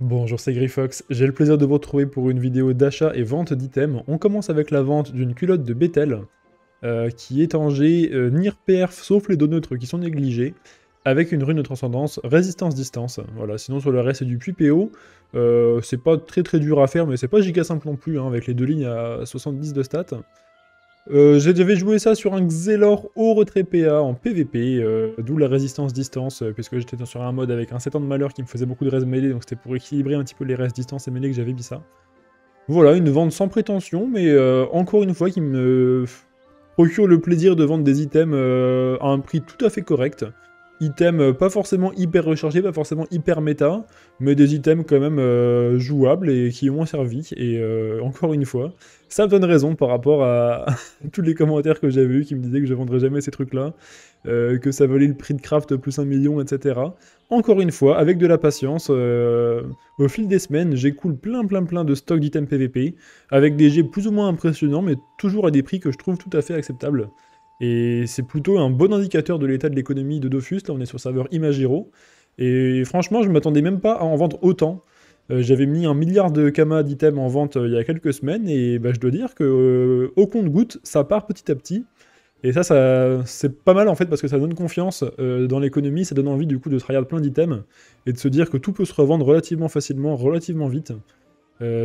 Bonjour, c'est Grifox. J'ai le plaisir de vous retrouver pour une vidéo d'achat et vente d'items. On commence avec la vente d'une culotte de Bethel, euh, qui est en G, euh, sauf les deux neutres qui sont négligés, avec une rune de transcendance, résistance-distance. Voilà, sinon sur le reste c'est du puits PO. Euh, c'est pas très très dur à faire, mais c'est pas giga simple non plus, hein, avec les deux lignes à 70 de stats. Euh, j'avais joué ça sur un Xelor au retrait PA en PVP, euh, d'où la résistance distance, euh, puisque j'étais sur un mode avec un 7 ans de malheur qui me faisait beaucoup de restes mêlés, donc c'était pour équilibrer un petit peu les restes distance et mêlés que j'avais mis ça. Voilà, une vente sans prétention, mais encore une fois qui me procure le plaisir de vendre des items à un prix tout à fait correct items euh, pas forcément hyper rechargés, pas forcément hyper méta, mais des items quand même euh, jouables et qui ont servi. Et euh, encore une fois, ça me donne raison par rapport à tous les commentaires que j'avais eu qui me disaient que je vendrais jamais ces trucs-là, que ça valait le prix de craft plus un million, etc. Encore une fois, avec de la patience, au fil des semaines, j'écoule plein plein plein de stocks d'items PVP, avec des jets plus ou moins impressionnants, mais toujours à des prix que je trouve tout à fait acceptables. Et c'est plutôt un bon indicateur de l'état de l'économie de Dofus. Là, on est sur serveur Imagiro. Et franchement, je ne m'attendais même pas à en vendre autant. Euh, j'avais mis un milliard de Kama d'items en vente euh, il y a quelques semaines. Et bah, je dois dire que euh, au compte-goutte, ça part petit à petit. Et ça, ça c'est pas mal en fait parce que ça donne confiance dans l'économie. Ça donne envie du coup de tryhard plein d'items. Et de se dire que tout peut se revendre relativement facilement, relativement vite.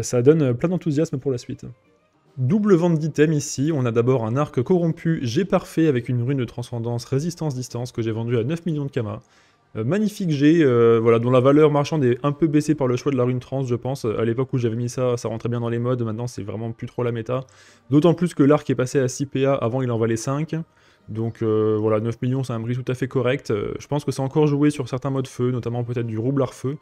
ça donne plein d'enthousiasme pour la suite. Double vente d'items ici, on a d'abord un arc corrompu j'ai parfait avec une rune de transcendance résistance distance que j'ai vendu à 9 millions de kama. Euh, magnifique G, euh, voilà, dont la valeur marchande est un peu baissée par le choix de la rune trans je pense. À l'époque où j'avais mis ça, ça rentrait bien dans les modes, maintenant c'est vraiment plus trop la méta. D'autant plus que l'arc est passé à 6 PA, avant il en valait 5. Donc euh, voilà, 9 millions c'est un prix tout à fait correct. je pense que c'est encore joué sur certains modes feu, notamment peut-être du roublard feu.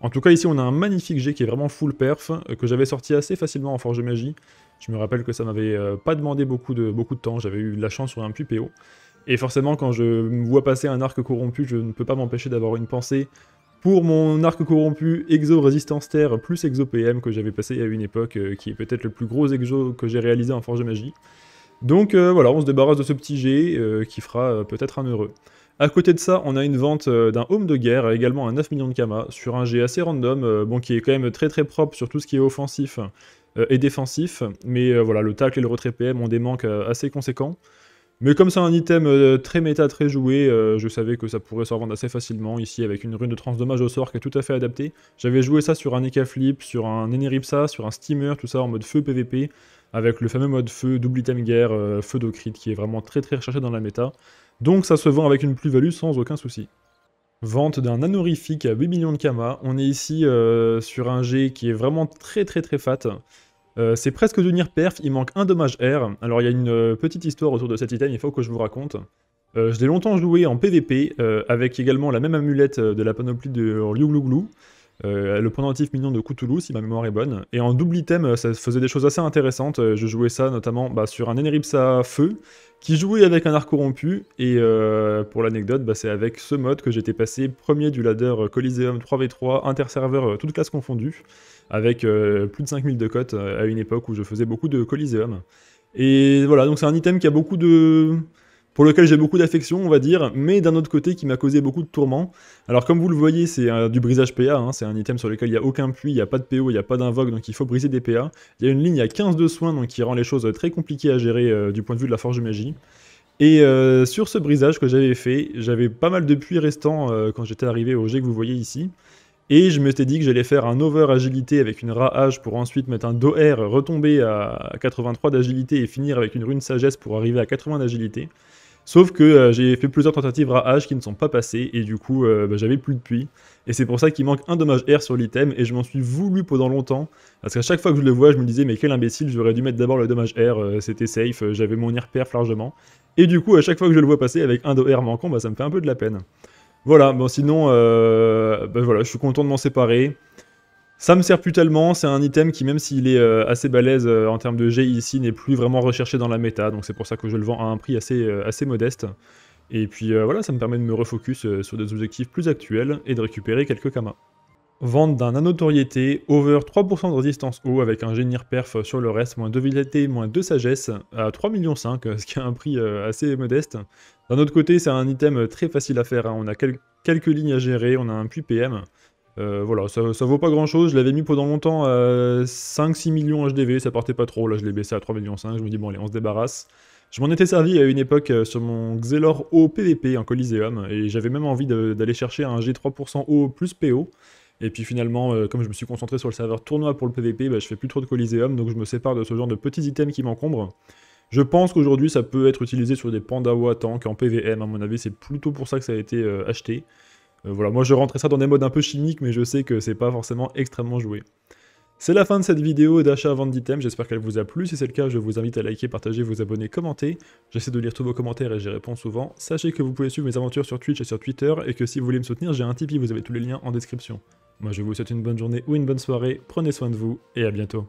En tout cas ici on a un magnifique G qui est vraiment full perf, que j'avais sorti assez facilement en forge de magie. Je me rappelle que ça m'avait euh, pas demandé beaucoup de, beaucoup de temps, j'avais eu de la chance sur un pupéo. Et forcément, quand je vois passer un arc corrompu, je ne peux pas m'empêcher d'avoir une pensée pour mon arc corrompu Exo Résistance Terre plus Exo PM que j'avais passé à une époque, euh, qui est peut-être le plus gros Exo que j'ai réalisé en Forge Magie. Donc euh, voilà, on se débarrasse de ce petit G qui fera peut-être un heureux. À côté de ça, on a une vente euh, d'un home de guerre, également à 9 millions de kamas, sur un jet assez random, euh, bon, qui est quand même très très propre sur tout ce qui est offensif euh, et défensif, mais voilà, le tacle et le retrait PM ont des manques assez conséquents. Mais comme c'est un item très méta, très joué, je savais que ça pourrait se revendre assez facilement, ici avec une rune de transdommage au sort qui est tout à fait adaptée. J'avais joué ça sur un Ekaflip, sur un Eneripsa, sur un Steamer, tout ça en mode feu PVP, avec le fameux mode feu, double item guerre, feu de qui est vraiment très très recherché dans la méta. Donc ça se vend avec une plus-value sans aucun souci. Vente d'un anorifique à 8 millions de kamas. On est ici euh, sur un G qui est vraiment très très très fat. Euh, c'est presque devenir perf, il manque un dommage R. Alors il y a une euh, petite histoire autour de cet item, il faut que je vous raconte. je l'ai longtemps joué en PVP, avec également la même amulette de la panoplie de Ryugluglou. Euh, le pendentif mignon de Cthulhu, si ma mémoire est bonne. Et en double item, euh, ça faisait des choses assez intéressantes. Euh, je jouais ça notamment bah, sur un Eneripsa feu, qui jouait avec un arc corrompu. Et pour l'anecdote, bah, c'est avec ce mode que j'étais passé premier du ladder Coliseum 3v3, interserveur, toutes classes confondues, avec plus de 5000 de cotes à une époque où je faisais beaucoup de Coliseum. Et voilà, donc c'est un item qui a beaucoup de pour lequel j'ai beaucoup d'affection, on va dire, mais d'un autre côté qui m'a causé beaucoup de tourments. Alors comme vous le voyez, c'est euh, du brisage PA, hein, c'est un item sur lequel il n'y a aucun puits, il n'y a pas de PO, il n'y a pas d'invoque, donc il faut briser des PA. Il y a une ligne à 15 de soins, donc qui rend les choses très compliquées à gérer euh, du point de vue de la forge magie. Et euh, sur ce brisage que j'avais fait, j'avais pas mal de puits restants quand j'étais arrivé au jet que vous voyez ici. Et je me suis dit que j'allais faire un over agilité avec une rage pour ensuite mettre un do R, retomber à 83 d'agilité et finir avec une rune sagesse pour arriver à 80 d'agilité. Sauf que euh, j'ai fait plusieurs tentatives rage qui ne sont pas passées et du coup euh, bah, j'avais plus de puits. Et c'est pour ça qu'il manque un dommage R sur l'item et je m'en suis voulu pendant longtemps. Parce qu'à chaque fois que je le vois je me disais mais quel imbécile j'aurais dû mettre d'abord le dommage R, euh, c'était safe, j'avais mon perf largement. Et du coup à chaque fois que je le vois passer avec un R manquant bah, ça me fait un peu de la peine. Voilà, bon sinon bah, voilà, je suis content de m'en séparer. Ça me sert plus tellement, c'est un item qui même s'il est euh, assez balèze euh, en termes de G ici, n'est plus vraiment recherché dans la méta, donc c'est pour ça que je le vends à un prix assez, euh, modeste. Et puis voilà, ça me permet de me refocus sur des objectifs plus actuels et de récupérer quelques kamas. Vente d'un Annotoriété, over 3% de résistance haut avec un génie perf sur le reste, moins 2 vitalité, moins 2 sagesse, à 3,5 millions, ce qui est un prix assez modeste. D'un autre côté, c'est un item très facile à faire, hein. on a quelques lignes à gérer, on a un puits PM, euh, voilà, ça, vaut pas grand chose. Je l'avais mis pendant longtemps à 5-6 millions HDV, ça partait pas trop. Là, je l'ai baissé à 3,5 millions. Je me dis, bon, allez, on se débarrasse. Je m'en étais servi à une époque euh, sur mon Xelor O PVP, en Coliseum, et j'avais même envie d'aller chercher un G3% O plus PO. Et puis finalement, euh, comme je me suis concentré sur le serveur tournoi pour le PVP, bah, je fais plus trop de Coliseum, donc je me sépare de ce genre de petits items qui m'encombrent. Je pense qu'aujourd'hui, ça peut être utilisé sur des Pandawa Tank en PVM, à mon avis, c'est plutôt pour ça que ça a été acheté. Euh, voilà, moi je rentrais ça dans des modes un peu chimiques, mais je sais que c'est pas forcément extrêmement joué. C'est la fin de cette vidéo d'achat-vente d'items, j'espère qu'elle vous a plu, si c'est le cas je vous invite à liker, partager, vous abonner, commenter, j'essaie de lire tous vos commentaires et j'y réponds souvent, sachez que vous pouvez suivre mes aventures sur Twitch et sur Twitter, et que si vous voulez me soutenir j'ai un Tipeee, vous avez tous les liens en description. Moi je vous souhaite une bonne journée ou une bonne soirée, prenez soin de vous, et à bientôt.